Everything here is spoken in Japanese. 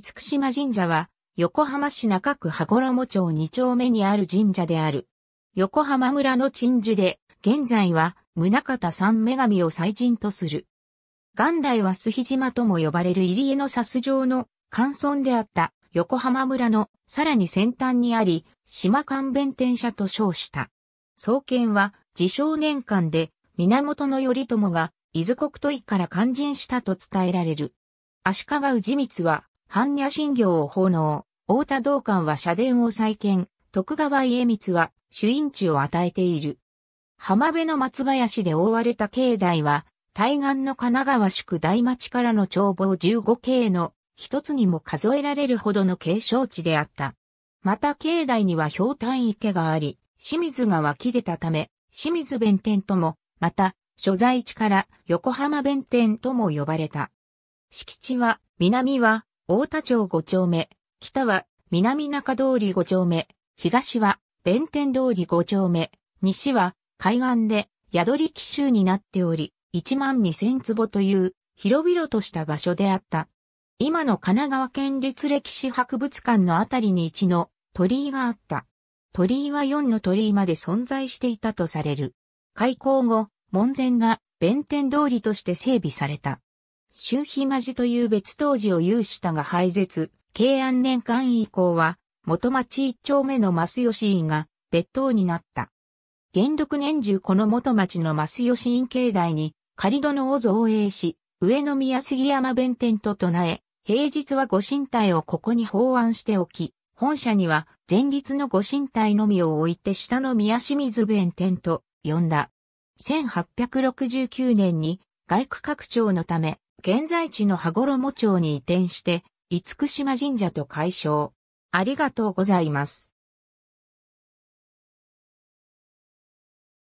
厳島神社は、横浜市中区羽衣町2丁目にある神社である。横浜村の鎮守で、現在は、宗方三女神を祭神とする。元来は須島とも呼ばれる入江の砂状の乾村であった横浜村のさらに先端にあり、島勘弁天社と称した。創建は、自称年間で、源頼朝が、伊豆国都医から肝心したと伝えられる。足利氏光は、般若心経を奉納、大田道館は社殿を再建、徳川家光は主因地を与えている。浜辺の松林で覆われた境内は、対岸の神奈川宿大町からの眺望15系の一つにも数えられるほどの景勝地であった。また境内には氷炭池があり、清水が湧き出たため、清水弁天とも、また、所在地から横浜弁天とも呼ばれた。敷地は、南は大田町五丁目、北は南中通り五丁目、東は弁天通り五丁目、西は海岸で宿り奇襲になっており、1万2000坪という広々とした場所であった。今の神奈川県立歴史博物館のあたりに一の鳥居があった。鳥居は4の鳥居まで存在していたとされる。開港後、門前が弁天通りとして整備された。周皮間寺という別当時を有したが廃絶、慶安年間以降は、元町一丁目の増吉院が別当になった。元禄年中この元町の増吉院境内に、仮殿を造営し、上宮杉山弁天と唱え、平日はご神体をここに法案しておき、本社には前日のご神体のみを置いて下の宮清水弁天と呼んだ。1869年に外区拡張のため、現在地の羽衣町に移転して、厳島神社と解消。ありがとうございます。